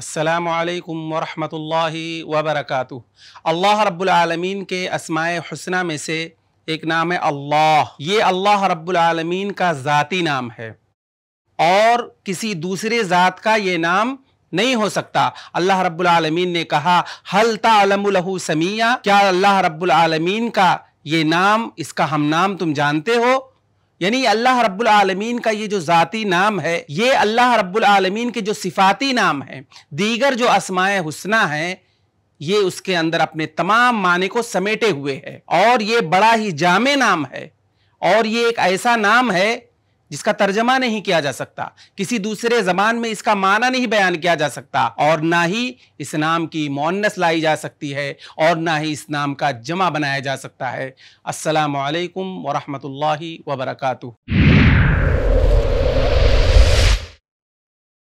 असलकम वरहमल वबरक अल्लाह रब्लमीन के असमाय हसना में से एक नाम है अल्लाह ये अल्लाह रब्लमीन का ज़ाती नाम है और किसी दूसरे ज़ात का ये नाम नहीं हो सकता अल्लाह रब्लमीन ने कहा हल तालमलहू समिया क्या अल्लाह रब्लमीन का ये नाम इसका हम नाम तुम जानते हो यानी अल्लाह रब्बुल आलमीन का ये जो ज़ाती नाम है ये अल्लाह रब्बुल आलमीन के जो सिफाती नाम है दीगर जो असमाय हुसना है ये उसके अंदर अपने तमाम माने को समेटे हुए है और ये बड़ा ही जामे नाम है और ये एक ऐसा नाम है जिसका तर्जमा नहीं किया जा सकता किसी दूसरे जबान में इसका माना नहीं बयान किया जा सकता और ना ही इस नाम की मोन्नस लाई जा सकती है और ना ही इस नाम का जमा बनाया जा सकता है असलकम वरहमल वबरकू